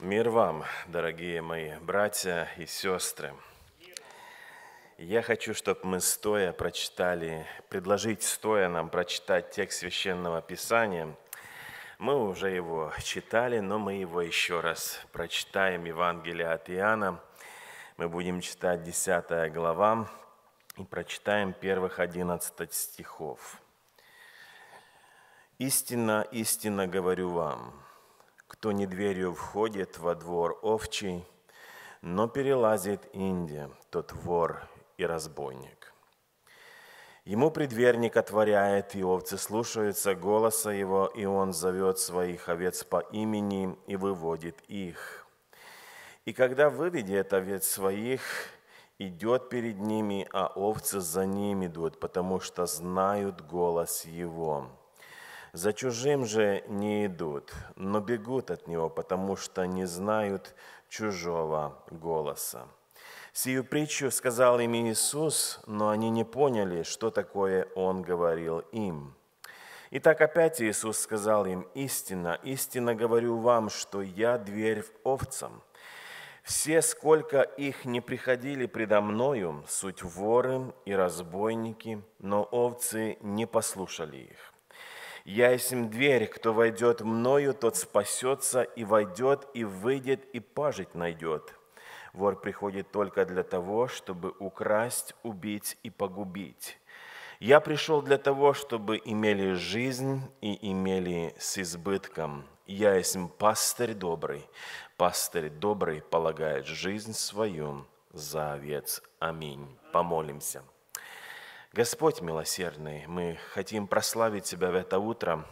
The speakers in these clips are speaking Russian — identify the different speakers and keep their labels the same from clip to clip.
Speaker 1: Мир вам, дорогие мои братья и сестры. Я хочу, чтобы мы стоя прочитали, предложить стоя нам прочитать текст Священного Писания. Мы уже его читали, но мы его еще раз прочитаем, Евангелие от Иоанна. Мы будем читать 10 глава и прочитаем первых 11 стихов. «Истинно, истинно говорю вам, кто не дверью входит во двор овчий, но перелазит Индия, тот вор и разбойник. Ему предверник отворяет, и овцы слушаются голоса его, и он зовет своих овец по имени и выводит их. И когда выведет овец своих, идет перед ними, а овцы за ним идут, потому что знают голос его. За чужим же не идут, но бегут от него, потому что не знают чужого голоса. Сию притчу сказал им Иисус, но они не поняли, что такое Он говорил им. Итак, опять Иисус сказал им, «Истина, истинно говорю вам, что я дверь в овцам. Все, сколько их не приходили предо мною, суть воры и разбойники, но овцы не послушали их». «Я есмь дверь, кто войдет мною, тот спасется и войдет, и выйдет, и пажить найдет. Вор приходит только для того, чтобы украсть, убить и погубить. Я пришел для того, чтобы имели жизнь и имели с избытком. Я есмь пастырь добрый. Пастырь добрый полагает жизнь свою за овец. Аминь. Помолимся. Господь милосердный, мы хотим прославить Тебя в это утро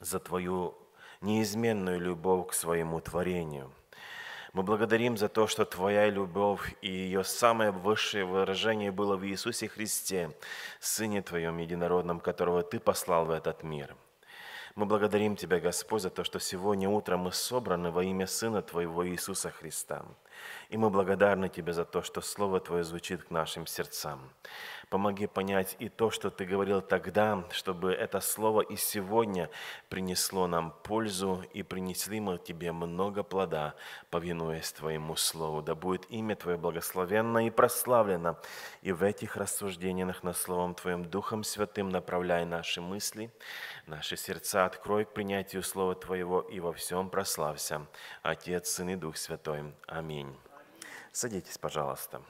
Speaker 1: за Твою неизменную любовь к своему творению. Мы благодарим за то, что Твоя любовь и ее самое высшее выражение было в Иисусе Христе, Сыне Твоем Единородном, которого Ты послал в этот мир. Мы благодарим Тебя, Господь, за то, что сегодня утром мы собраны во имя Сына Твоего Иисуса Христа. И мы благодарны Тебе за то, что Слово Твое звучит к нашим сердцам. Помоги понять и то, что Ты говорил тогда, чтобы это Слово и сегодня принесло нам пользу и принесли мы Тебе много плода, повинуясь Твоему Слову. Да будет имя Твое благословенно и прославлено. И в этих рассуждениях на Словом Твоим Духом Святым направляй наши мысли, наши сердца открой к принятию Слова Твоего и во всем прославься. Отец, Сын и Дух Святой. Аминь. Садитесь, пожалуйста.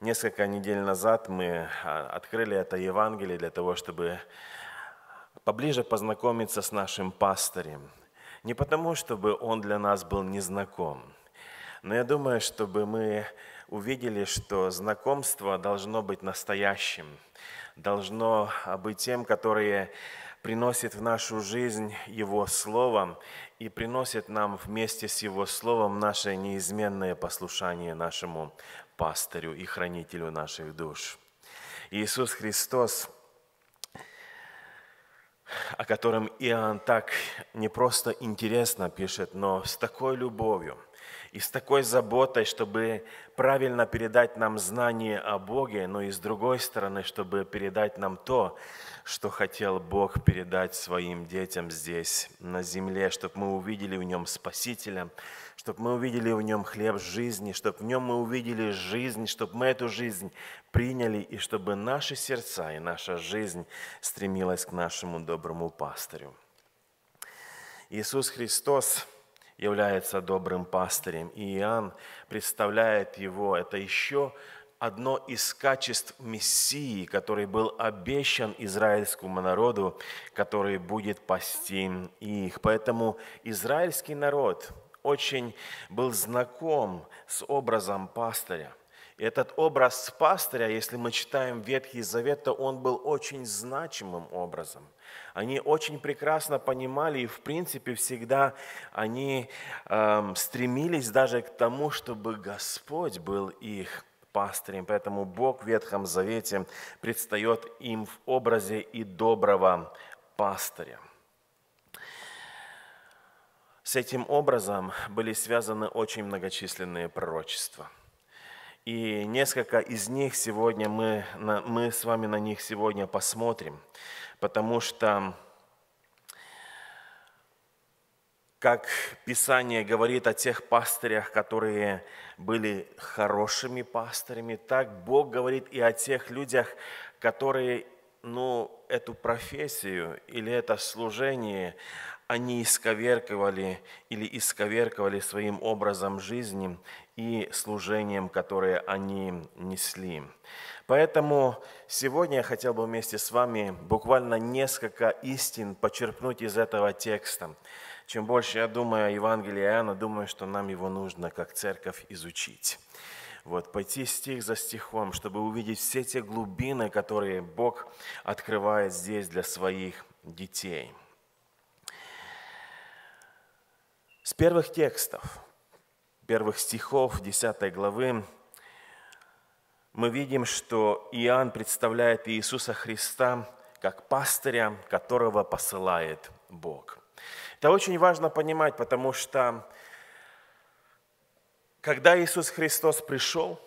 Speaker 1: Несколько недель назад мы а, открыли это Евангелие для того, чтобы поближе познакомиться с нашим пастырем. Не потому, чтобы он для нас был незнаком, но я думаю, чтобы мы увидели, что знакомство должно быть настоящим, должно быть тем, которое приносит в нашу жизнь Его Словом и приносит нам вместе с Его Словом наше неизменное послушание нашему пастырю и хранителю наших душ. Иисус Христос, о котором Иоанн так не просто интересно пишет, но с такой любовью – и с такой заботой, чтобы правильно передать нам знание о Боге, но и с другой стороны, чтобы передать нам то, что хотел Бог передать своим детям здесь, на земле, чтобы мы увидели в нем Спасителя, чтобы мы увидели в нем хлеб жизни, чтобы в нем мы увидели жизнь, чтобы мы эту жизнь приняли, и чтобы наши сердца и наша жизнь стремилась к нашему доброму пастырю. Иисус Христос – является добрым пастырем. И Иоанн представляет его. Это еще одно из качеств Мессии, который был обещан израильскому народу, который будет пасти их. Поэтому израильский народ очень был знаком с образом пастыря. И этот образ пастыря, если мы читаем Ветхий Завет, то он был очень значимым образом. Они очень прекрасно понимали и, в принципе, всегда они э, стремились даже к тому, чтобы Господь был их пастырем. Поэтому Бог в Ветхом Завете предстает им в образе и доброго пастыря. С этим образом были связаны очень многочисленные пророчества. И несколько из них сегодня мы, мы с вами на них сегодня посмотрим потому что, как Писание говорит о тех пастырях, которые были хорошими пастырями, так Бог говорит и о тех людях, которые ну, эту профессию или это служение они исковерковали или исковерковали своим образом жизни и служением, которое они несли. Поэтому сегодня я хотел бы вместе с вами буквально несколько истин почерпнуть из этого текста. Чем больше я думаю о Евангелии Иоанна, думаю, что нам его нужно как церковь изучить. Вот, пойти стих за стихом, чтобы увидеть все те глубины, которые Бог открывает здесь для своих детей. С первых текстов, первых стихов 10 главы мы видим, что Иоанн представляет Иисуса Христа как пастыря, которого посылает Бог. Это очень важно понимать, потому что когда Иисус Христос пришел,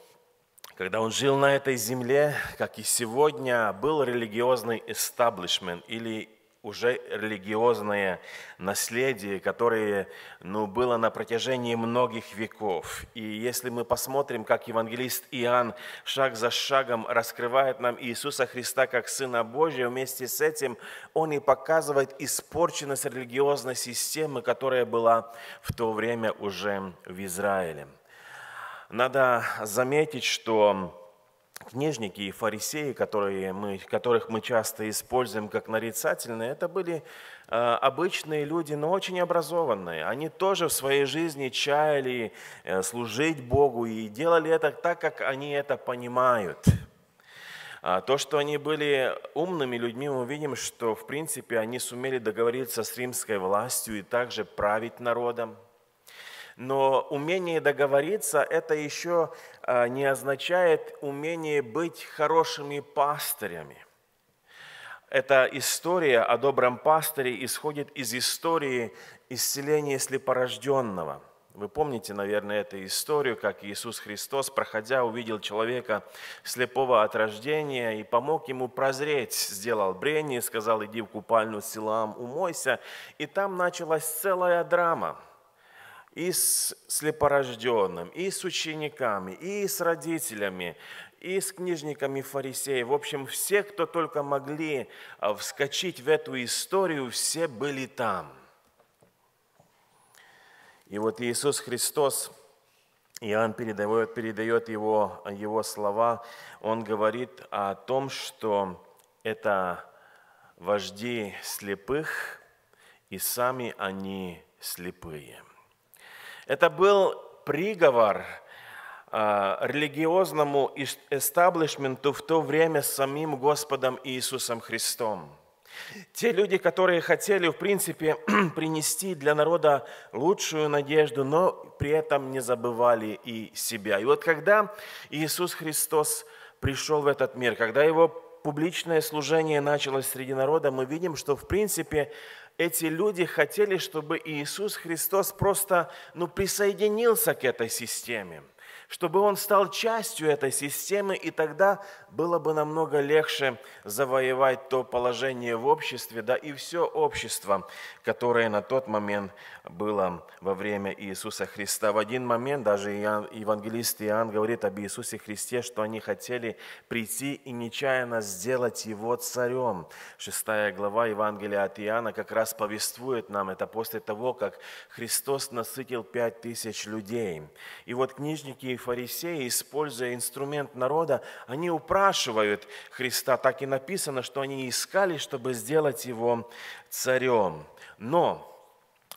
Speaker 1: когда Он жил на этой земле, как и сегодня, был религиозный эстаблишмент или уже религиозное наследие, которое ну, было на протяжении многих веков. И если мы посмотрим, как евангелист Иоанн шаг за шагом раскрывает нам Иисуса Христа как Сына Божия, вместе с этим он и показывает испорченность религиозной системы, которая была в то время уже в Израиле. Надо заметить, что книжники и фарисеи, которые мы, которых мы часто используем как нарицательные, это были э, обычные люди, но очень образованные. Они тоже в своей жизни чаяли э, служить Богу и делали это так, как они это понимают. А то, что они были умными людьми, мы видим, что в принципе они сумели договориться с римской властью и также править народом. Но умение договориться – это еще а, не означает умение быть хорошими пастырями. Эта история о добром пастыре исходит из истории исцеления слепорожденного – вы помните, наверное, эту историю, как Иисус Христос, проходя, увидел человека слепого от рождения и помог ему прозреть, сделал брение, сказал, иди в купальную селам, умойся. И там началась целая драма – и с слепорожденным, и с учениками, и с родителями, и с книжниками фарисеев. В общем, все, кто только могли а, вскочить в эту историю, все были там. И вот Иисус Христос, Иоанн передает, передает его, его слова, он говорит о том, что это вожди слепых, и сами они слепые – это был приговор а, религиозному эстаблишменту в то время с самим Господом Иисусом Христом. Те люди, которые хотели, в принципе, принести для народа лучшую надежду, но при этом не забывали и себя. И вот когда Иисус Христос пришел в этот мир, когда его публичное служение началось среди народа, мы видим, что, в принципе, эти люди хотели, чтобы Иисус Христос просто ну, присоединился к этой системе, чтобы он стал частью этой системы, и тогда было бы намного легче завоевать то положение в обществе, да и все общество, которое на тот момент было во время Иисуса Христа. В один момент даже Иоанн, евангелист Иоанн говорит об Иисусе Христе, что они хотели прийти и нечаянно сделать Его царем. Шестая глава Евангелия от Иоанна как раз повествует нам это после того, как Христос насытил пять тысяч людей. И вот книжники и фарисеи, используя инструмент народа, они упрашивают Христа. Так и написано, что они искали, чтобы сделать Его царем. Но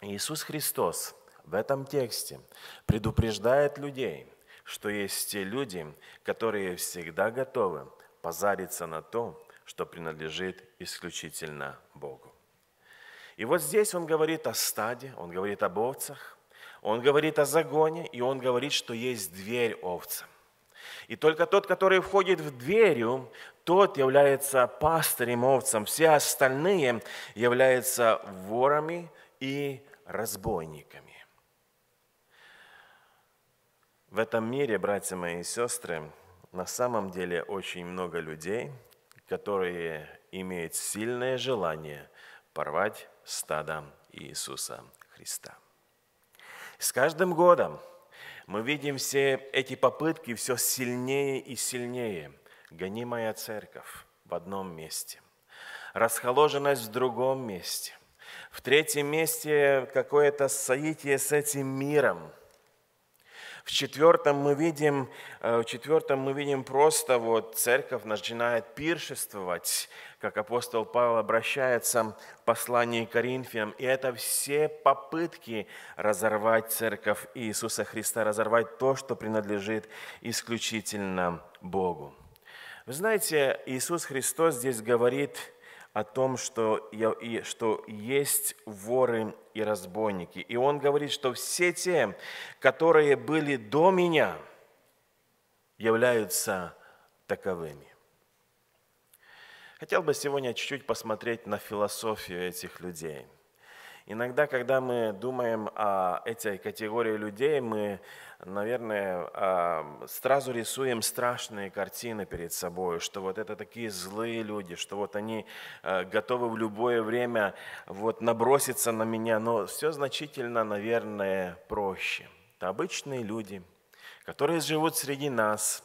Speaker 1: Иисус Христос в этом тексте предупреждает людей, что есть те люди, которые всегда готовы позариться на то, что принадлежит исключительно Богу. И вот здесь он говорит о стаде, он говорит об овцах, он говорит о загоне, и он говорит, что есть дверь овца. И только тот, который входит в дверью, тот является пастырем овцам. Все остальные являются ворами и разбойниками. В этом мире, братья мои и сестры, на самом деле очень много людей, которые имеют сильное желание порвать стадо Иисуса Христа. С каждым годом мы видим все эти попытки все сильнее и сильнее. Гонимая церковь в одном месте, расхоложенность в другом месте, в третьем месте какое-то соитие с этим миром. В четвертом мы видим, э, в четвертом мы видим просто вот церковь начинает пиршествовать, как апостол Павел обращается в послании к Коринфянам. И это все попытки разорвать церковь Иисуса Христа, разорвать то, что принадлежит исключительно Богу. Вы знаете, Иисус Христос здесь говорит – о том, что, я, и, что есть воры и разбойники. И он говорит, что все те, которые были до меня, являются таковыми. Хотел бы сегодня чуть-чуть посмотреть на философию этих людей. Иногда, когда мы думаем о этой категории людей, мы наверное, а, сразу рисуем страшные картины перед собой, что вот это такие злые люди, что вот они а, готовы в любое время вот наброситься на меня, но все значительно, наверное, проще. Это обычные люди, которые живут среди нас,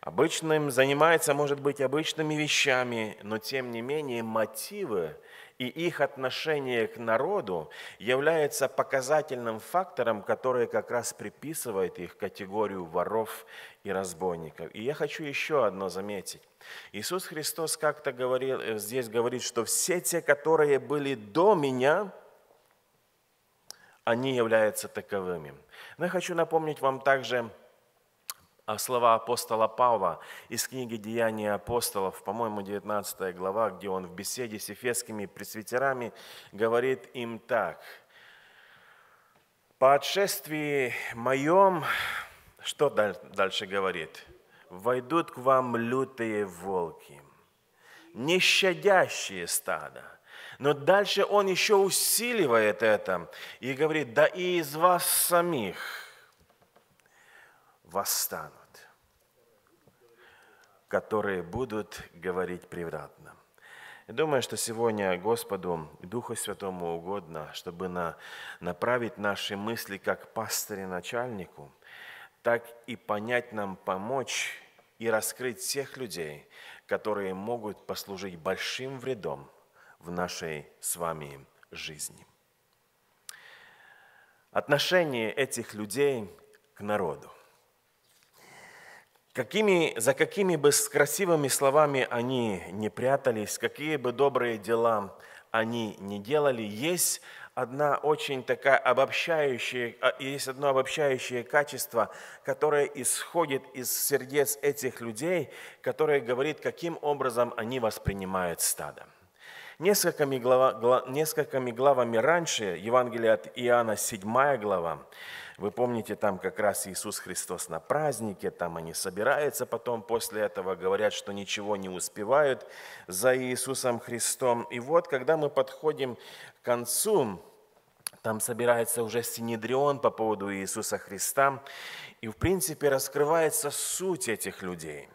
Speaker 1: обычным занимаются, может быть, обычными вещами, но тем не менее мотивы – и их отношение к народу является показательным фактором, который как раз приписывает их категорию воров и разбойников. И я хочу еще одно заметить. Иисус Христос как-то говорил, э, здесь говорит, что все те, которые были до меня, они являются таковыми. Но я хочу напомнить вам также а слова апостола Павла из книги «Деяния апостолов», по-моему, 19 глава, где он в беседе с эфесскими пресвитерами говорит им так. «По отшествии моем...» Что дальше говорит? «Войдут к вам лютые волки, нещадящие стада». Но дальше он еще усиливает это и говорит, «Да и из вас самих» восстанут, которые будут говорить превратно. думаю, что сегодня Господу и Духу Святому угодно, чтобы на, направить наши мысли как пастыре начальнику, так и понять нам, помочь и раскрыть тех людей, которые могут послужить большим вредом в нашей с вами жизни. Отношение этих людей к народу – Какими, за какими бы красивыми словами они не прятались, какие бы добрые дела они не делали, есть одна очень такая обобщающая, а, есть одно обобщающее качество, которое исходит из сердец этих людей, которое говорит, каким образом они воспринимают стадо. Несколькими, глава, гла, несколькими главами раньше, Евангелие от Иоанна, 7 глава, вы помните, там как раз Иисус Христос на празднике, там они собираются потом после этого, говорят, что ничего не успевают за Иисусом Христом. И вот, когда мы подходим к концу, там собирается уже Синедрион по поводу Иисуса Христа, и, в принципе, раскрывается суть этих людей.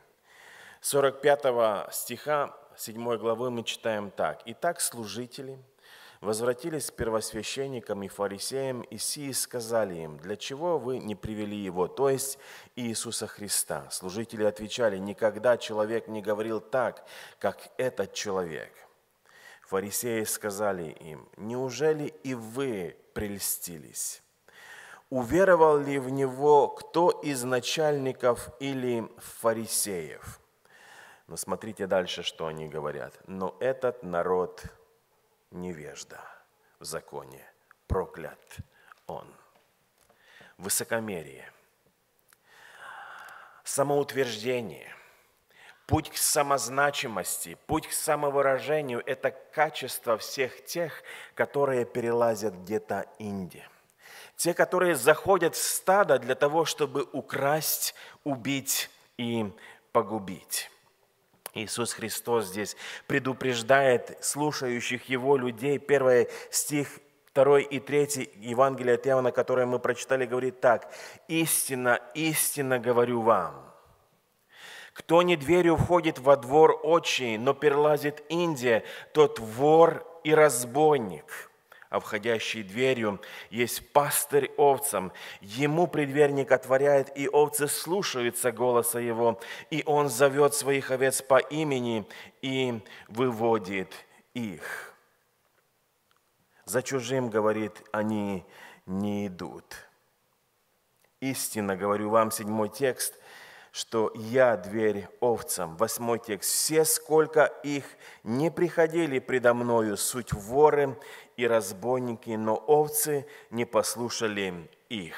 Speaker 1: 45 стиха 7 главы мы читаем так. «Итак, служители, возвратились к первосвященникам и фарисеям и сии сказали им, для чего вы не привели его, то есть Иисуса Христа. Служители отвечали, никогда человек не говорил так, как этот человек. Фарисеи сказали им, неужели и вы прельстились? Уверовал ли в него кто из начальников или фарисеев? Но смотрите дальше, что они говорят. Но этот народ невежда в законе, проклят он. Высокомерие, самоутверждение, путь к самозначимости, путь к самовыражению – это качество всех тех, которые перелазят где-то инди Те, которые заходят в стадо для того, чтобы украсть, убить и погубить. Иисус Христос здесь предупреждает слушающих Его людей. Первый стих 2 и 3 Евангелия от Иоанна, которое мы прочитали, говорит так. «Истина, истинно говорю вам, кто не дверью входит во двор отчий, но перелазит Индия, тот вор и разбойник» а входящий дверью есть пастырь овцам. Ему предверник отворяет, и овцы слушаются голоса его, и он зовет своих овец по имени и выводит их. За чужим, говорит, они не идут. Истинно, говорю вам, седьмой текст – что «я дверь овцам». Восьмой текст. «Все, сколько их не приходили предо мною, суть воры и разбойники, но овцы не послушали их».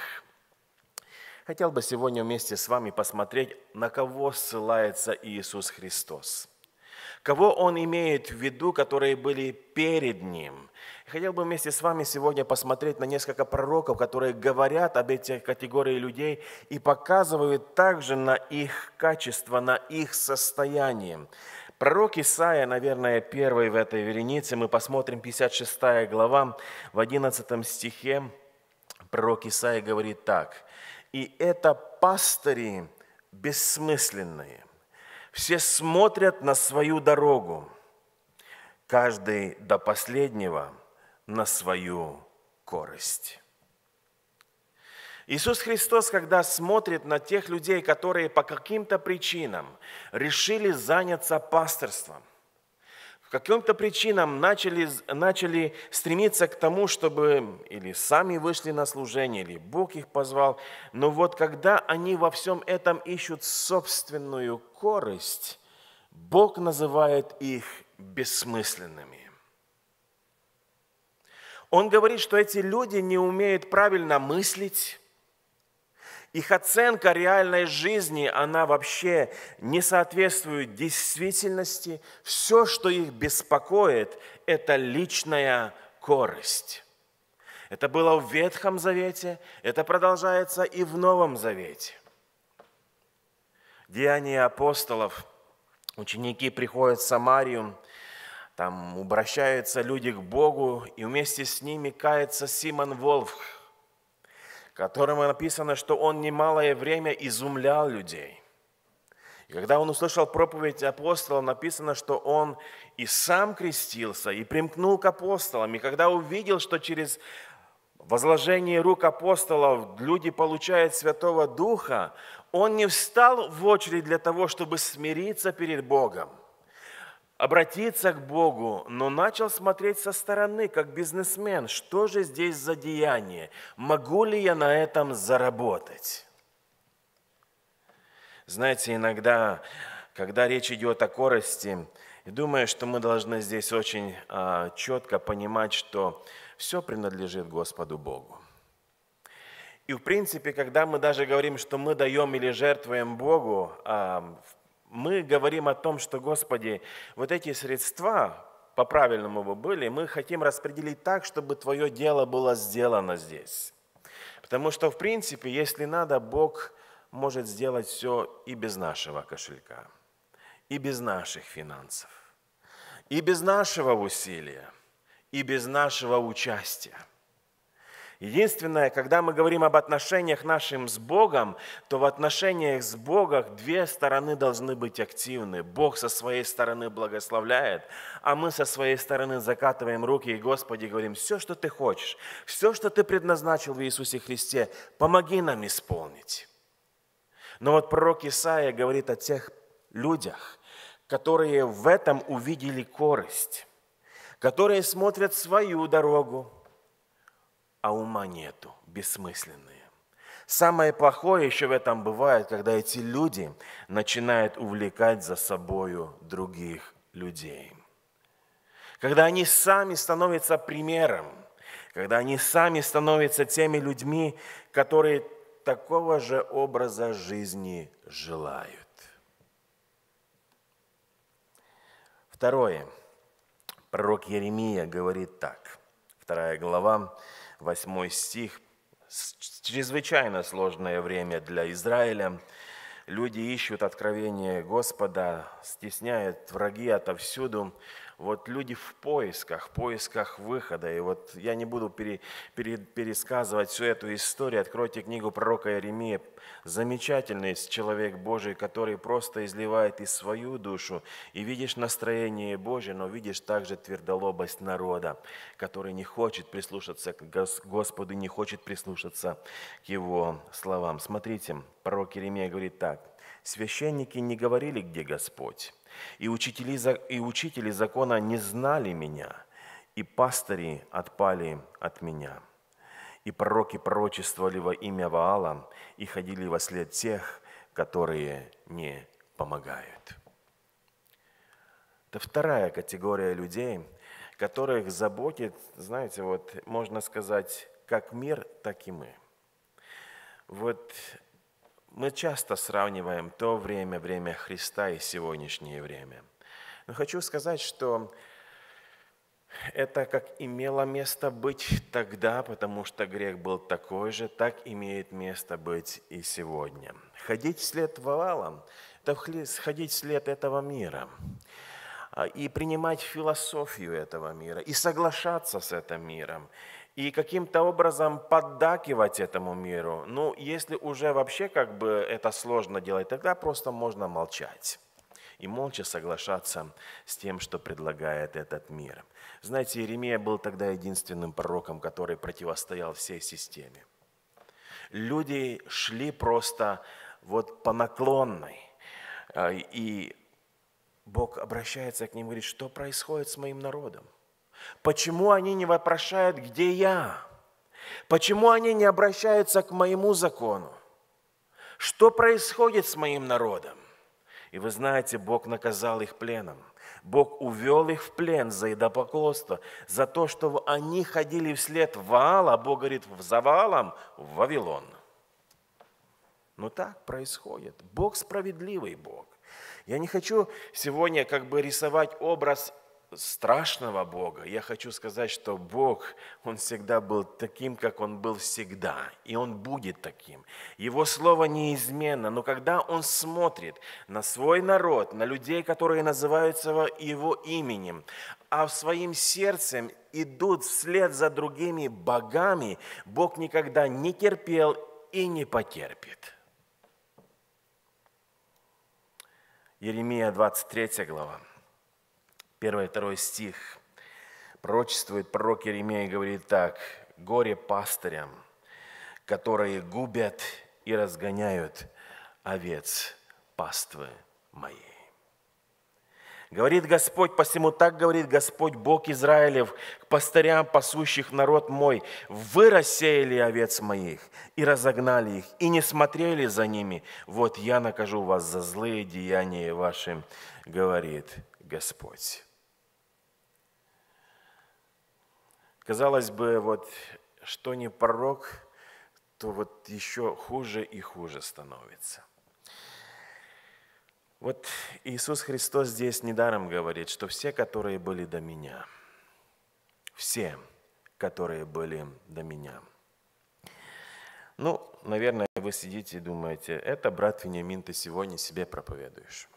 Speaker 1: Хотел бы сегодня вместе с вами посмотреть, на кого ссылается Иисус Христос. Кого Он имеет в виду, которые были перед Ним – хотел бы вместе с вами сегодня посмотреть на несколько пророков, которые говорят об этих категориях людей и показывают также на их качество, на их состояние. Пророк Исаия, наверное, первый в этой веренице. Мы посмотрим 56 глава в 11 стихе. Пророк Исаия говорит так. «И это пастыри бессмысленные, все смотрят на свою дорогу, каждый до последнего на свою корость. Иисус Христос, когда смотрит на тех людей, которые по каким-то причинам решили заняться пасторством, по каким-то причинам начали, начали стремиться к тому, чтобы или сами вышли на служение, или Бог их позвал, но вот когда они во всем этом ищут собственную корость, Бог называет их бессмысленными. Он говорит, что эти люди не умеют правильно мыслить, их оценка реальной жизни, она вообще не соответствует действительности. Все, что их беспокоит, это личная корысть. Это было в Ветхом Завете, это продолжается и в Новом Завете. Деяния апостолов, ученики приходят в Самарию – там обращаются люди к Богу, и вместе с ними кается Симон Волф, которому написано, что он немалое время изумлял людей. И когда он услышал проповедь апостола, написано, что он и сам крестился, и примкнул к апостолам. И когда увидел, что через возложение рук апостолов люди получают Святого Духа, он не встал в очередь для того, чтобы смириться перед Богом – обратиться к Богу, но начал смотреть со стороны, как бизнесмен, что же здесь за деяние, могу ли я на этом заработать. Знаете, иногда, когда речь идет о корости, и думаю, что мы должны здесь очень а, четко понимать, что все принадлежит Господу Богу. И в принципе, когда мы даже говорим, что мы даем или жертвуем Богу, а, в мы говорим о том, что, Господи, вот эти средства по-правильному бы были, мы хотим распределить так, чтобы Твое дело было сделано здесь. Потому что, в принципе, если надо, Бог может сделать все и без нашего кошелька, и без наших финансов, и без нашего усилия, и без нашего участия. Единственное, когда мы говорим об отношениях нашим с Богом, то в отношениях с Богом две стороны должны быть активны. Бог со своей стороны благословляет, а мы со своей стороны закатываем руки и Господи говорим, все, что Ты хочешь, все, что Ты предназначил в Иисусе Христе, помоги нам исполнить. Но вот пророк Исаия говорит о тех людях, которые в этом увидели корость, которые смотрят свою дорогу, а ума нету, бессмысленные. Самое плохое еще в этом бывает, когда эти люди начинают увлекать за собою других людей. Когда они сами становятся примером, когда они сами становятся теми людьми, которые такого же образа жизни желают. Второе. Пророк Еремия говорит так. Вторая глава, 8 стих. Чрезвычайно сложное время для Израиля. Люди ищут откровение Господа, стесняют враги отовсюду. Вот люди в поисках, в поисках выхода. И вот я не буду пере, пере, пересказывать всю эту историю. Откройте книгу пророка Иеремия. Замечательный человек Божий, который просто изливает и свою душу. И видишь настроение Божье, но видишь также твердолобость народа, который не хочет прислушаться к Господу, не хочет прислушаться к Его словам. Смотрите, пророк Иеремия говорит так. Священники не говорили, где Господь, и учители, и учители закона не знали меня, и пастыри отпали от меня. И пророки пророчествовали во имя Ваала и ходили во след тех, которые не помогают. Это вторая категория людей, которых заботит, знаете, вот можно сказать, как мир, так и мы. Вот мы часто сравниваем то время, время Христа и сегодняшнее время. Но хочу сказать, что это как имело место быть тогда, потому что грех был такой же, так имеет место быть и сегодня. Ходить вслед валалам – это ходить вслед этого мира а, и принимать философию этого мира, и соглашаться с этим миром, и каким-то образом поддакивать этому миру. Ну, если уже вообще как бы это сложно делать, тогда просто можно молчать и молча соглашаться с тем, что предлагает этот мир. Знаете, Иеремия был тогда единственным пророком, который противостоял всей системе. Люди шли просто вот по наклонной, э, и Бог обращается к ним и говорит, что происходит с моим народом? Почему они не вопрошают, где я? Почему они не обращаются к моему закону? Что происходит с моим народом? И вы знаете, Бог наказал их пленом. Бог увел их в плен за идопоклонство, за то, что они ходили вслед вала. Бог говорит, за Ваалом в Вавилон. Но так происходит. Бог справедливый Бог. Я не хочу сегодня как бы рисовать образ страшного Бога, я хочу сказать, что Бог, Он всегда был таким, как Он был всегда, и Он будет таким. Его слово неизменно, но когда Он смотрит на свой народ, на людей, которые называются Его именем, а в своим сердцем идут вслед за другими богами, Бог никогда не терпел и не потерпит. Еремия 23 глава. 1 и 2 стих. Пророчествует пророк Еремия и говорит так. «Горе пастырям, которые губят и разгоняют овец паствы моей». Говорит Господь, посему так говорит Господь, Бог Израилев, к пастырям, пасущих народ мой, вы рассеяли овец моих и разогнали их, и не смотрели за ними. Вот я накажу вас за злые деяния ваши, говорит Господь. Казалось бы, вот что не порог, то вот еще хуже и хуже становится. Вот Иисус Христос здесь недаром говорит, что все, которые были до меня, все, которые были до меня. Ну, наверное, вы сидите и думаете, это, брат Вениамин, ты сегодня себе проповедуешь.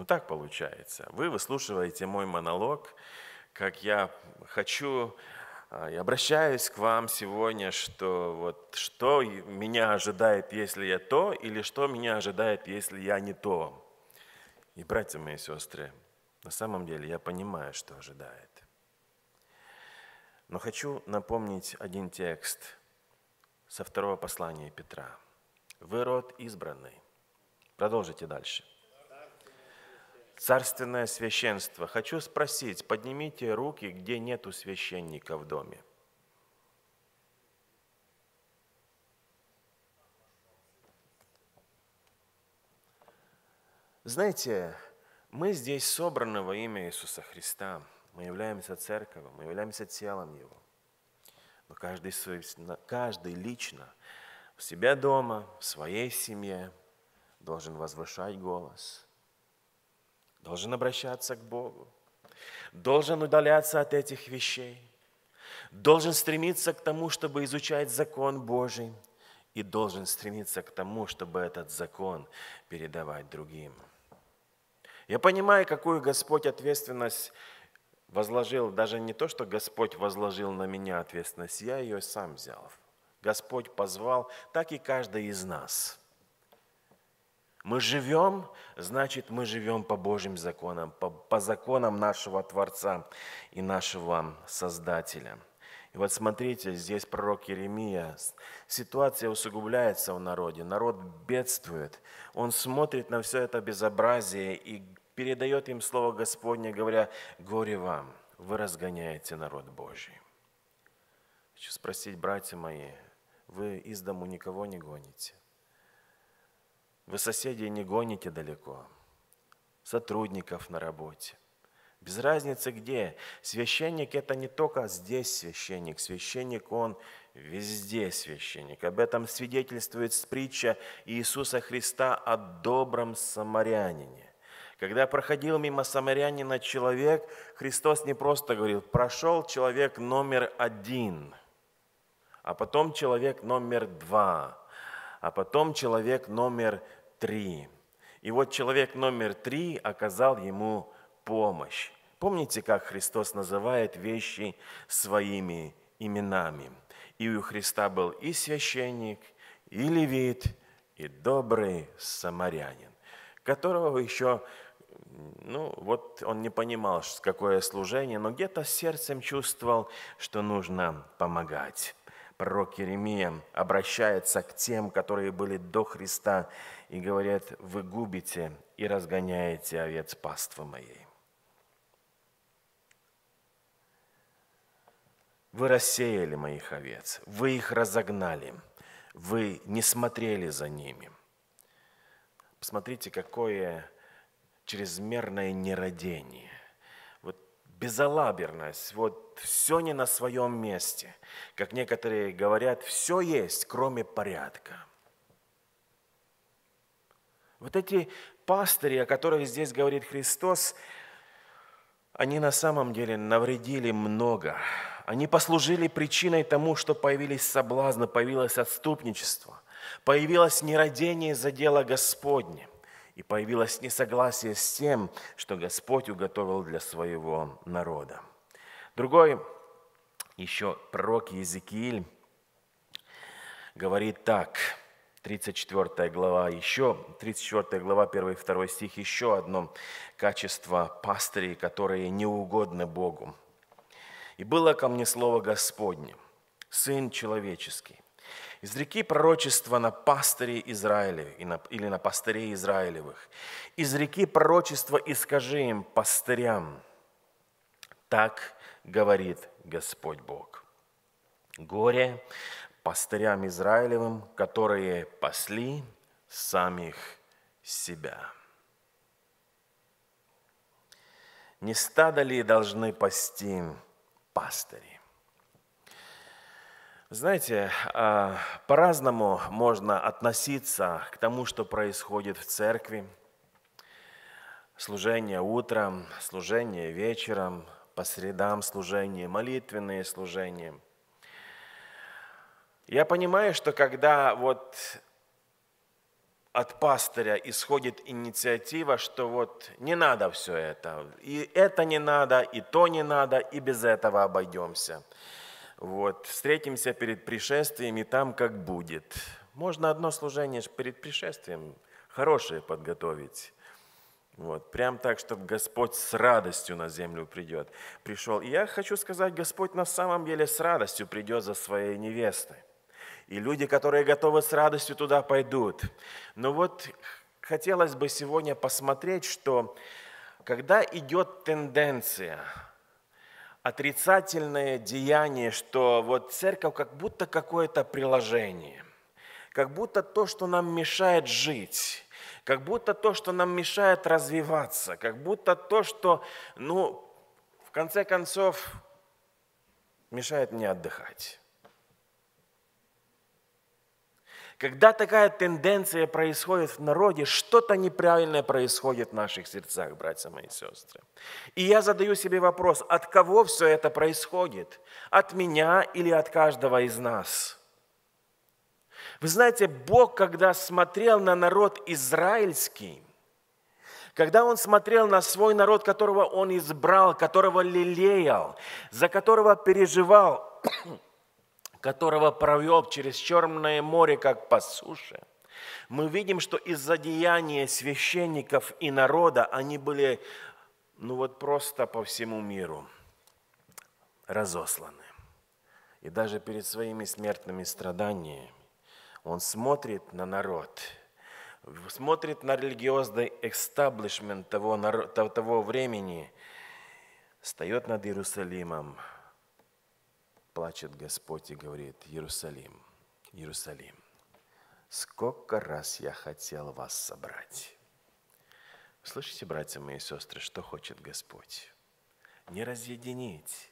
Speaker 1: Ну так получается. Вы выслушиваете мой монолог, как я хочу а, и обращаюсь к вам сегодня, что вот что меня ожидает, если я то, или что меня ожидает, если я не то. И, братья мои и сестры, на самом деле я понимаю, что ожидает. Но хочу напомнить один текст со второго послания Петра. «Вы род избранный». Продолжите дальше царственное священство. Хочу спросить, поднимите руки, где нету священника в доме. Знаете, мы здесь собраны во имя Иисуса Христа. Мы являемся церковью, мы являемся телом Его. Но каждый, каждый лично, в себя дома, в своей семье, должен возвышать голос – должен обращаться к Богу, должен удаляться от этих вещей, должен стремиться к тому, чтобы изучать закон Божий, и должен стремиться к тому, чтобы этот закон передавать другим. Я понимаю, какую Господь ответственность возложил, даже не то, что Господь возложил на меня ответственность, я ее сам взял. Господь позвал, так и каждый из нас – мы живем, значит, мы живем по Божьим законам, по, по законам нашего Творца и нашего Создателя. И вот смотрите, здесь пророк Еремия. Ситуация усугубляется в народе, народ бедствует. Он смотрит на все это безобразие и передает им слово Господне, говоря, «Горе вам, вы разгоняете народ Божий». Хочу спросить, братья мои, вы из дому никого не гоните? Вы соседей не гоните далеко, сотрудников на работе. Без разницы где. Священник – это не только здесь священник. Священник – он везде священник. Об этом свидетельствует притча Иисуса Христа о добром самарянине. Когда проходил мимо самарянина человек, Христос не просто говорил, прошел человек номер один, а потом человек номер два, а потом человек номер три. И вот человек номер три оказал ему помощь. Помните, как Христос называет вещи своими именами? И у Христа был и священник, и левит, и добрый самарянин, которого еще, ну вот он не понимал, какое служение, но где-то сердцем чувствовал, что нужно помогать пророк Еремия обращается к тем, которые были до Христа, и говорит: вы губите и разгоняете овец паствы моей. Вы рассеяли моих овец, вы их разогнали, вы не смотрели за ними. Посмотрите, какое чрезмерное нерадение безалаберность, вот все не на своем месте. Как некоторые говорят, все есть, кроме порядка. Вот эти пастыри, о которых здесь говорит Христос, они на самом деле навредили много. Они послужили причиной тому, что появились соблазны, появилось отступничество, появилось нерадение за дело Господне и появилось несогласие с тем, что Господь уготовил для своего народа. Другой еще пророк Езекииль говорит так, 34 глава, еще 34 глава, 1 и 2 стих, еще одно качество пастырей, которые не угодны Богу. «И было ко мне слово Господне, Сын человеческий, Изреки пророчество на пастыре Израиле или на пастыре Израилевых. Изреки пророчество и скажи им, пастырям, так говорит Господь Бог. Горе пастырям Израилевым, которые пасли самих себя. Не стадо ли должны пасти пастыри? Знаете, а, по-разному можно относиться к тому, что происходит в церкви. Служение утром, служение вечером, по средам служение, молитвенные служения. Я понимаю, что когда вот от пастыря исходит инициатива, что вот не надо все это, и это не надо, и то не надо, и без этого обойдемся – вот, встретимся перед пришествием, и там как будет. Можно одно служение перед пришествием хорошее подготовить. Вот, прям так, чтобы Господь с радостью на землю придет, пришел. И я хочу сказать, Господь на самом деле с радостью придет за своей невестой. И люди, которые готовы с радостью туда пойдут. Но вот хотелось бы сегодня посмотреть, что когда идет тенденция – отрицательное деяние, что вот церковь как будто какое-то приложение, как будто то, что нам мешает жить, как будто то, что нам мешает развиваться, как будто то, что, ну, в конце концов, мешает мне отдыхать. Когда такая тенденция происходит в народе, что-то неправильное происходит в наших сердцах, братья мои сестры. И я задаю себе вопрос, от кого все это происходит? От меня или от каждого из нас? Вы знаете, Бог, когда смотрел на народ израильский, когда он смотрел на свой народ, которого он избрал, которого лелеял, за которого переживал, которого провел через Черное море, как по суше, мы видим, что из-за деяния священников и народа они были, ну вот просто по всему миру разосланы. И даже перед своими смертными страданиями он смотрит на народ, смотрит на религиозный экстаблишмент того, того времени, встает над Иерусалимом, плачет Господь и говорит, Иерусалим, Иерусалим, сколько раз я хотел вас собрать. Слышите, братья мои и сестры, что хочет Господь? Не разъединить,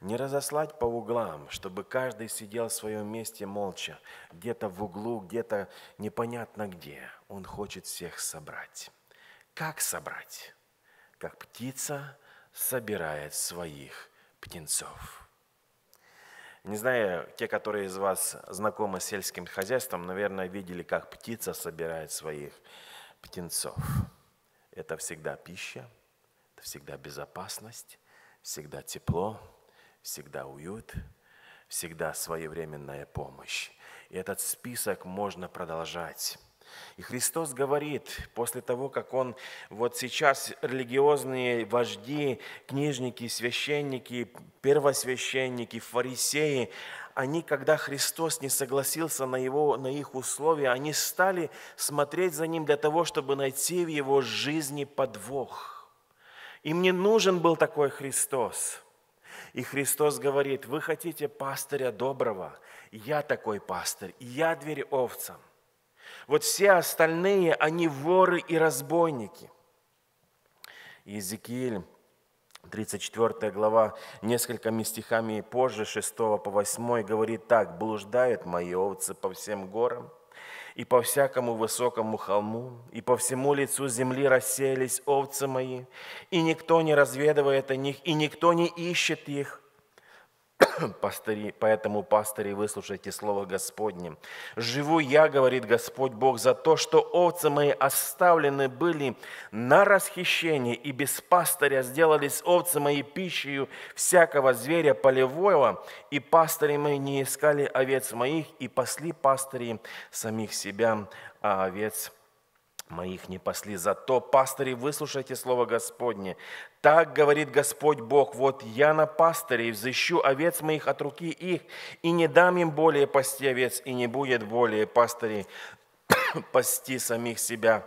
Speaker 1: не разослать по углам, чтобы каждый сидел в своем месте молча, где-то в углу, где-то непонятно где. Он хочет всех собрать. Как собрать? Как птица собирает своих птенцов. Не знаю, те, которые из вас знакомы с сельским хозяйством, наверное, видели, как птица собирает своих птенцов. Это всегда пища, это всегда безопасность, всегда тепло, всегда уют, всегда своевременная помощь. И этот список можно продолжать. И Христос говорит, после того, как он вот сейчас религиозные вожди, книжники, священники, первосвященники, фарисеи, они, когда Христос не согласился на, его, на их условия, они стали смотреть за Ним для того, чтобы найти в Его жизни подвох. Им не нужен был такой Христос. И Христос говорит, вы хотите пастыря доброго, я такой пастырь, я дверь овцам. Вот все остальные, они воры и разбойники. Иезекииль 34 глава, несколькими стихами позже, 6 по 8, говорит так, «Блуждают мои овцы по всем горам, и по всякому высокому холму, и по всему лицу земли рассеялись овцы мои, и никто не разведывает о них, и никто не ищет их, Пастыри, поэтому, пастыри, выслушайте слово Господне. «Живу я, — говорит Господь Бог, — за то, что овцы мои оставлены были на расхищение, и без пастыря сделались овцы мои пищею всякого зверя полевого, и пастыри мои не искали овец моих, и пасли пастыри самих себя, а овец моих не пасли. Зато, пастыри, выслушайте слово Господне. Так говорит Господь Бог, вот я на пастыре взыщу овец моих от руки их, и не дам им более пасти овец, и не будет более пастыри пасти самих себя.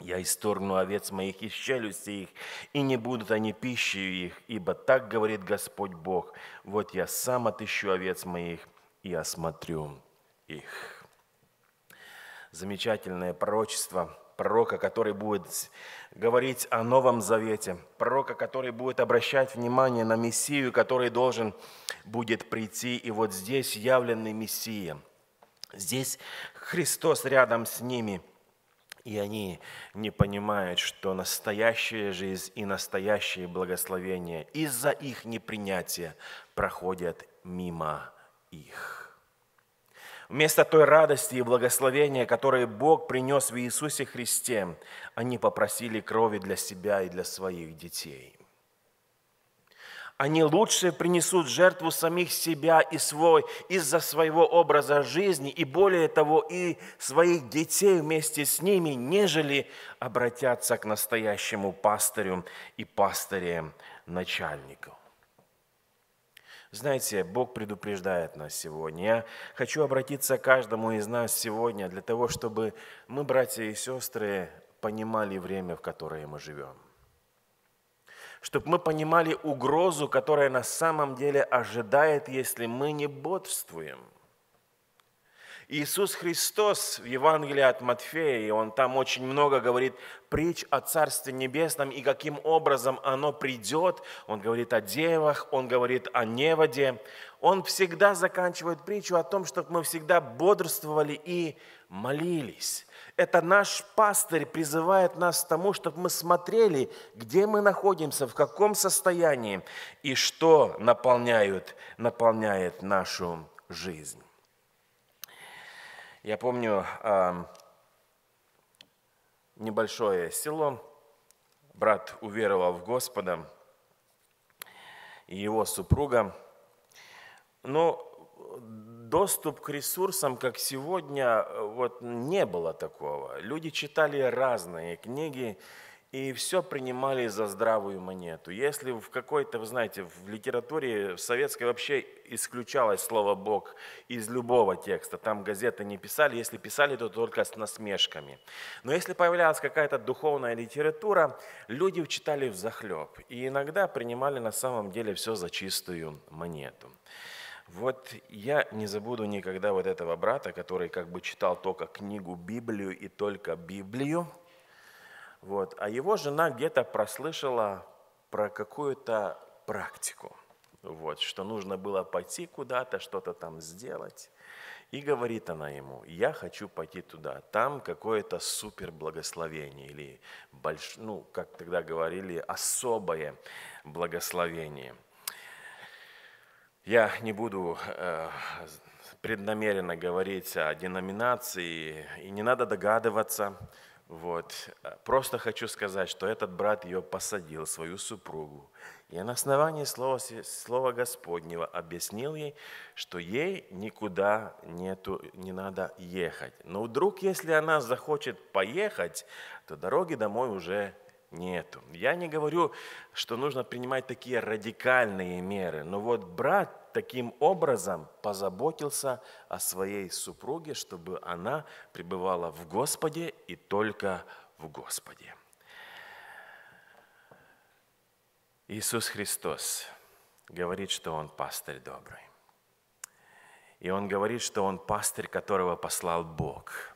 Speaker 1: Я исторгну овец моих из челюсти их, и не будут они пищей их, ибо так говорит Господь Бог, вот я сам отыщу овец моих и осмотрю их замечательное пророчество пророка, который будет говорить о Новом Завете, пророка, который будет обращать внимание на Мессию, который должен будет прийти. И вот здесь явленный Мессия. Здесь Христос рядом с ними. И они не понимают, что настоящая жизнь и настоящее благословение из-за их непринятия проходят мимо их. Вместо той радости и благословения, которые Бог принес в Иисусе Христе, они попросили крови для себя и для своих детей. Они лучше принесут жертву самих себя и свой из-за своего образа жизни и более того и своих детей вместе с ними, нежели обратятся к настоящему пастырю и пастыре начальников. Знаете, Бог предупреждает нас сегодня. Я хочу обратиться к каждому из нас сегодня для того, чтобы мы, братья и сестры, понимали время, в которое мы живем. Чтобы мы понимали угрозу, которая на самом деле ожидает, если мы не бодствуем – Иисус Христос в Евангелии от Матфея, и он там очень много говорит притч о Царстве Небесном и каким образом оно придет. Он говорит о девах, он говорит о неводе. Он всегда заканчивает притчу о том, чтобы мы всегда бодрствовали и молились. Это наш пастырь призывает нас к тому, чтобы мы смотрели, где мы находимся, в каком состоянии и что наполняют, наполняет нашу жизнь. Я помню э, небольшое село, брат уверовал в Господа и его супруга. Но доступ к ресурсам, как сегодня, вот не было такого. Люди читали разные книги, и все принимали за здравую монету. Если в какой-то, вы знаете, в литературе в советской вообще исключалось слово «бог» из любого текста. Там газеты не писали, если писали, то только с насмешками. Но если появлялась какая-то духовная литература, люди читали в взахлеб и иногда принимали на самом деле все за чистую монету. Вот я не забуду никогда вот этого брата, который как бы читал только книгу Библию и только Библию, вот. А его жена где-то прослышала про какую-то практику, вот, что нужно было пойти куда-то, что-то там сделать. И говорит она ему, я хочу пойти туда, там какое-то супер благословение или, больш... ну, как тогда говорили, особое благословение. Я не буду э, преднамеренно говорить о деноминации, и не надо догадываться, вот. Э, просто хочу сказать, что этот брат ее посадил, свою супругу. И на основании слова, слова Господнего объяснил ей, что ей никуда нету, не надо ехать. Но вдруг, если она захочет поехать, то дороги домой уже нету. Я не говорю, что нужно принимать такие радикальные меры, но вот брат таким образом позаботился о своей супруге, чтобы она пребывала в Господе и только в Господе. Иисус Христос говорит, что Он пастырь добрый. И Он говорит, что Он пастырь, которого послал Бог –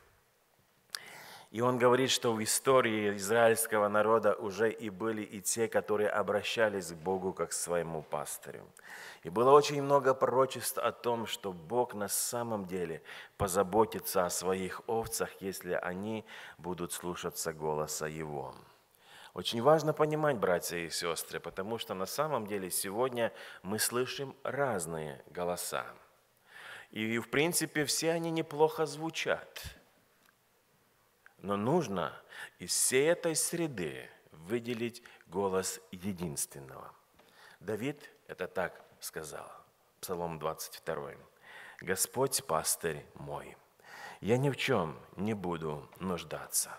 Speaker 1: и он говорит, что в истории израильского народа уже и были и те, которые обращались к Богу как к своему пастырю. И было очень много пророчеств о том, что Бог на самом деле позаботится о своих овцах, если они будут слушаться голоса Его. Очень важно понимать, братья и сестры, потому что на самом деле сегодня мы слышим разные голоса. И, в принципе, все они неплохо звучат – но нужно из всей этой среды выделить голос единственного. Давид это так сказал. Псалом 22. «Господь пастырь мой, я ни в чем не буду нуждаться.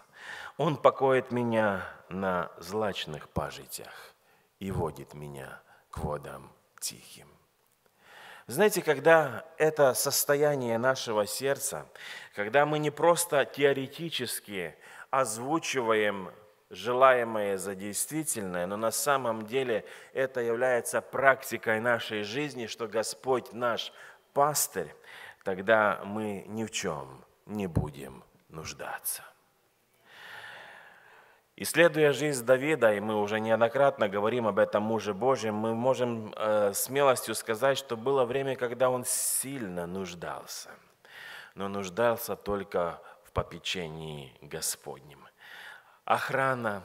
Speaker 1: Он покоит меня на злачных пажитях и водит меня к водам тихим». Знаете, когда это состояние нашего сердца, когда мы не просто теоретически озвучиваем желаемое за действительное, но на самом деле это является практикой нашей жизни, что Господь наш пастырь, тогда мы ни в чем не будем нуждаться. Исследуя жизнь Давида, и мы уже неоднократно говорим об этом муже Божьем, мы можем э, смелостью сказать, что было время, когда он сильно нуждался, но нуждался только в попечении Господнем. Охрана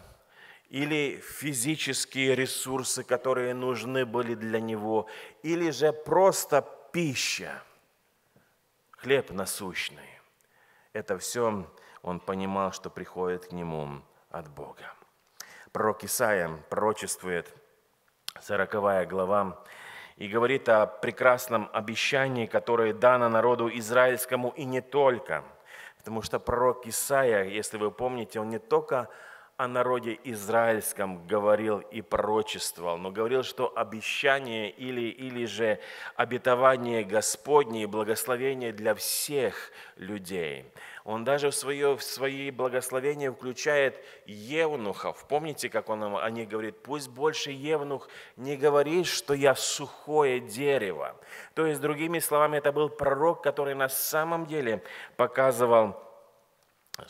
Speaker 1: или физические ресурсы, которые нужны были для него, или же просто пища, хлеб насущный. Это все он понимал, что приходит к нему – от Бога. Пророк Исаия пророчествует 40 глава и говорит о прекрасном обещании, которое дано народу израильскому и не только. Потому что пророк Исаия, если вы помните, он не только о народе израильском говорил и пророчествовал, но говорил, что обещание или, или же обетование Господне и благословение для всех людей – он даже в, свое, в свои благословения включает евнухов. Помните, как он о них говорит? Пусть больше евнух не говорит, что я сухое дерево. То есть, другими словами, это был пророк, который на самом деле показывал,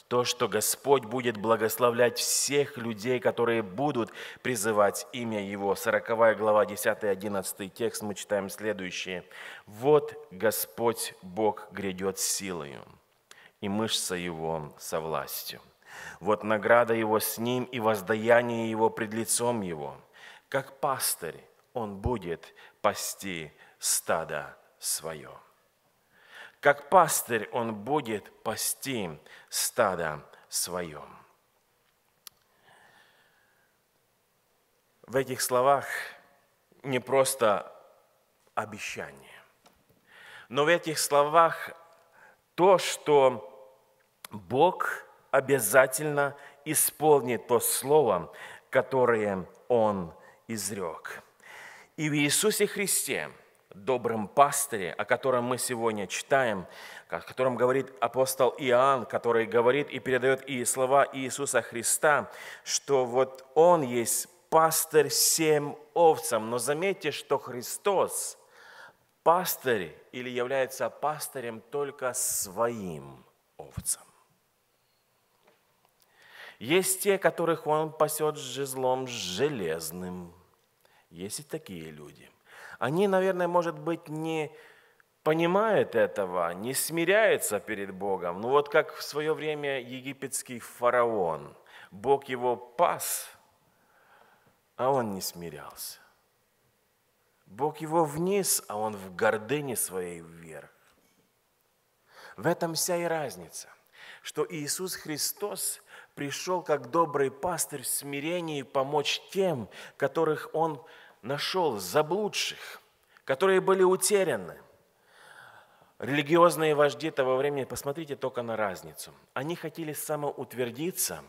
Speaker 1: то, что Господь будет благословлять всех людей, которые будут призывать имя Его. 40 глава, 10-11 текст мы читаем следующее. «Вот Господь Бог грядет силою, и мышца его со властью. Вот награда его с ним и воздаяние его пред лицом его. Как пастырь он будет пасти стадо свое. Как пастырь он будет пасти стадо свое. В этих словах не просто обещание, но в этих словах то, что Бог обязательно исполнит то слово, которое Он изрек. И в Иисусе Христе, добром пастыре, о котором мы сегодня читаем, о котором говорит апостол Иоанн, который говорит и передает и слова Иисуса Христа, что вот Он есть пастырь всем овцам. Но заметьте, что Христос пастырь или является пастырем только своим овцам. Есть те, которых он пасет жезлом железным. Есть и такие люди. Они, наверное, может быть, не понимают этого, не смиряются перед Богом. Ну вот как в свое время египетский фараон. Бог его пас, а он не смирялся. Бог его вниз, а он в гордыне своей вверх. В этом вся и разница, что Иисус Христос пришел как добрый пастырь в смирении помочь тем, которых он нашел, заблудших, которые были утеряны. Религиозные вожди того времени, посмотрите только на разницу. Они хотели самоутвердиться,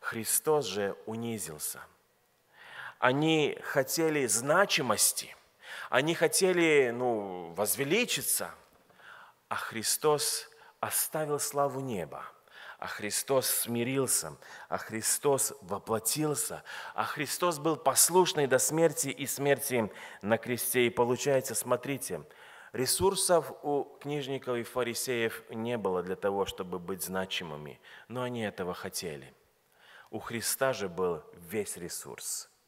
Speaker 1: Христос же унизился. Они хотели значимости, они хотели ну, возвеличиться, а Христос оставил славу неба – а Христос смирился, а Христос воплотился, а Христос был послушный до смерти и смерти на кресте. И получается, смотрите, ресурсов у книжников и фарисеев не было для того, чтобы быть значимыми, но они этого хотели. У Христа же был весь ресурс –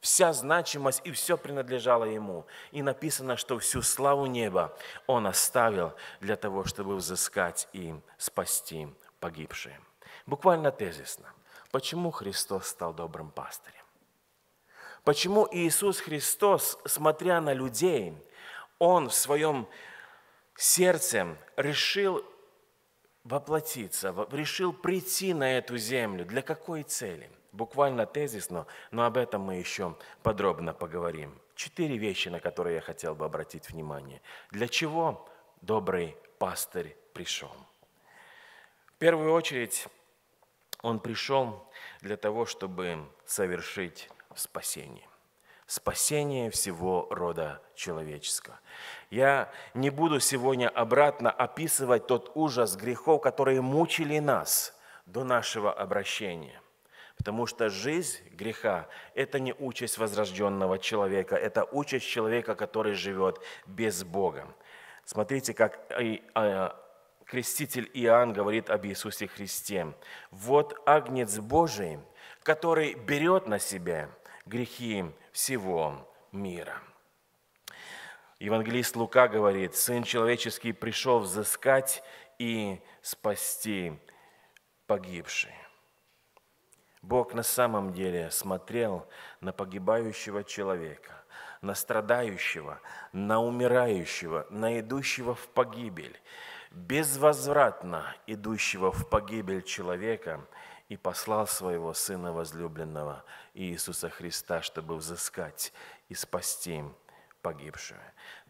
Speaker 1: вся значимость и все принадлежало Ему. И написано, что всю славу неба Он оставил для того, чтобы взыскать и спасти погибшие. Буквально тезисно. Почему Христос стал добрым пастырем? Почему Иисус Христос, смотря на людей, Он в своем сердце решил воплотиться, решил прийти на эту землю. Для какой цели? Буквально тезисно, но об этом мы еще подробно поговорим. Четыре вещи, на которые я хотел бы обратить внимание. Для чего добрый пастырь пришел? первую очередь он пришел для того, чтобы совершить спасение. Спасение всего рода человеческого. Я не буду сегодня обратно описывать тот ужас грехов, которые мучили нас до нашего обращения. Потому что жизнь греха – это не участь возрожденного человека, это участь человека, который живет без Бога. Смотрите, как а, Креститель Иоанн говорит об Иисусе Христе. «Вот Агнец Божий, который берет на себя грехи всего мира». Евангелист Лука говорит, «Сын человеческий пришел взыскать и спасти погибший". Бог на самом деле смотрел на погибающего человека, на страдающего, на умирающего, на идущего в погибель – безвозвратно идущего в погибель человека, и послал своего Сына возлюбленного Иисуса Христа, чтобы взыскать и спасти погибшего.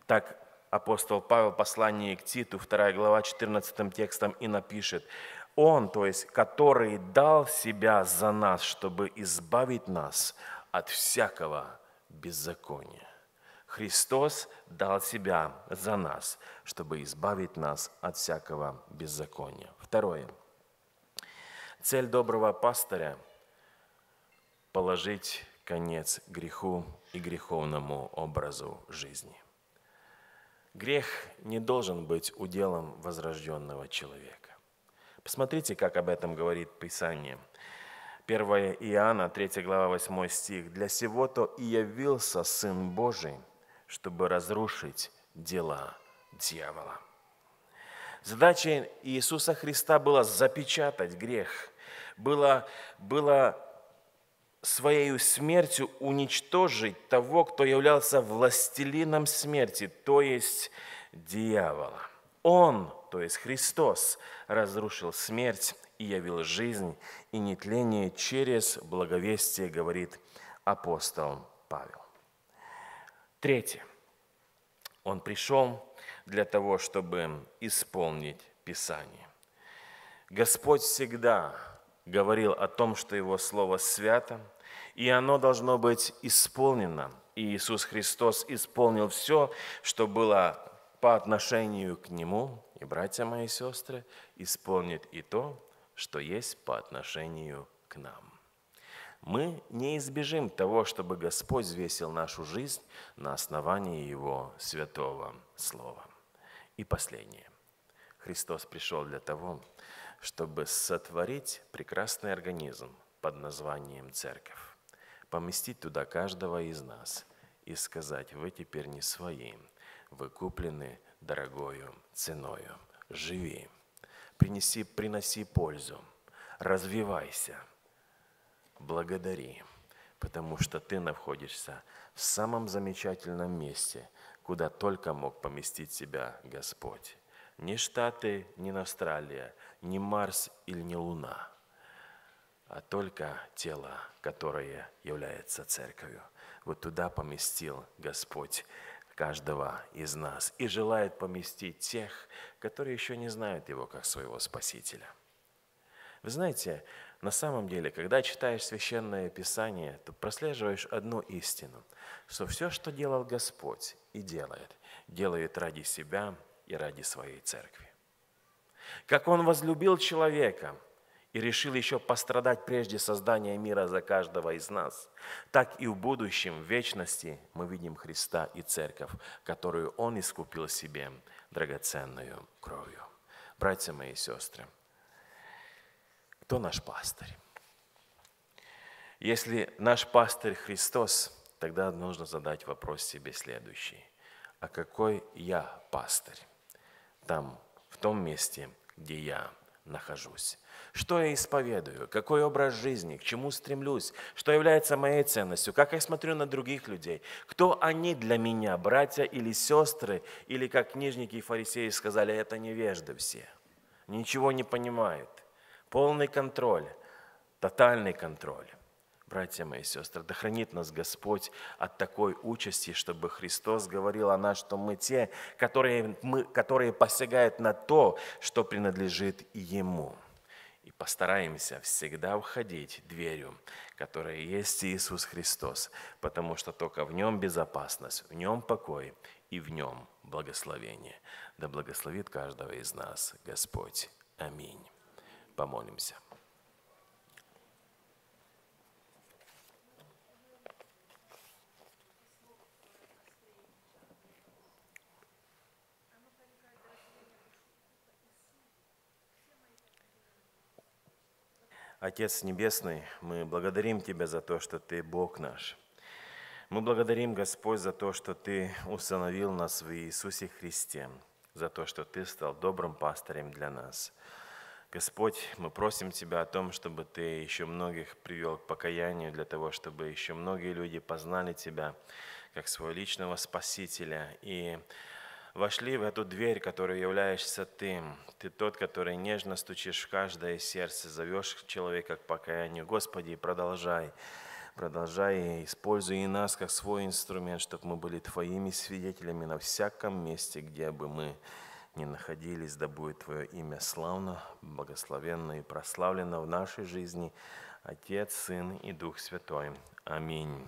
Speaker 1: Так апостол Павел в послании к Титу, 2 глава, 14 текстом и напишет, «Он, то есть, который дал себя за нас, чтобы избавить нас от всякого беззакония». Христос дал себя за нас, чтобы избавить нас от всякого беззакония. Второе. Цель доброго пастыря – положить конец греху и греховному образу жизни. Грех не должен быть уделом возрожденного человека. Посмотрите, как об этом говорит Писание. 1 Иоанна, 3 глава, 8 стих. «Для сего то и явился Сын Божий – чтобы разрушить дела дьявола. Задача Иисуса Христа была запечатать грех, было, было своей смертью уничтожить того, кто являлся властелином смерти, то есть дьявола. Он, то есть Христос, разрушил смерть и явил жизнь и нетление через благовестие, говорит апостол Павел. Третье. Он пришел для того, чтобы исполнить Писание. Господь всегда говорил о том, что Его Слово свято, и оно должно быть исполнено. И Иисус Христос исполнил все, что было по отношению к Нему, и братья мои и сестры, исполнит и то, что есть по отношению к нам мы не избежим того, чтобы Господь взвесил нашу жизнь на основании Его святого Слова. И последнее. Христос пришел для того, чтобы сотворить прекрасный организм под названием Церковь, поместить туда каждого из нас и сказать, вы теперь не свои, вы куплены дорогою ценою. Живи, принеси, приноси пользу, развивайся – благодари, потому что ты находишься в самом замечательном месте, куда только мог поместить себя Господь. Ни Штаты, ни Австралия, ни Марс или ни Луна, а только тело, которое является церковью. Вот туда поместил Господь каждого из нас и желает поместить тех, которые еще не знают Его как своего Спасителя. Вы знаете, на самом деле, когда читаешь Священное Писание, то прослеживаешь одну истину, что все, что делал Господь и делает, делает ради себя и ради своей церкви. Как Он возлюбил человека и решил еще пострадать прежде создания мира за каждого из нас, так и в будущем, в вечности, мы видим Христа и церковь, которую Он искупил себе драгоценную кровью. Братья мои и сестры, кто наш пастырь? Если наш пастырь Христос, тогда нужно задать вопрос себе следующий. А какой я пастырь? Там, в том месте, где я нахожусь. Что я исповедую, какой образ жизни, к чему стремлюсь, что является моей ценностью, как я смотрю на других людей, кто они для меня, братья или сестры, или как книжники и фарисеи сказали, это невежды все, ничего не понимают полный контроль, тотальный контроль. Братья мои и сестры, да хранит нас Господь от такой участи, чтобы Христос говорил о нас, что мы те, которые, мы, которые посягают на то, что принадлежит Ему. И постараемся всегда входить дверью, которая есть Иисус Христос, потому что только в Нем безопасность, в Нем покой и в Нем благословение. Да благословит каждого из нас Господь. Аминь. Помолимся. Отец Небесный, мы благодарим Тебя за то, что Ты Бог наш. Мы благодарим, Господь, за то, что Ты установил нас в Иисусе Христе, за то, что Ты стал добрым пастырем для нас – Господь, мы просим Тебя о том, чтобы Ты еще многих привел к покаянию, для того, чтобы еще многие люди познали Тебя как своего личного Спасителя и вошли в эту дверь, которую являешься Ты. Ты тот, который нежно стучишь в каждое сердце, зовешь человека к покаянию. Господи, продолжай продолжай, используй и нас как свой инструмент, чтобы мы были Твоими свидетелями на всяком месте, где бы мы не находились, да будет Твое имя славно, благословенно и прославлено в нашей жизни, Отец, Сын и Дух Святой. Аминь.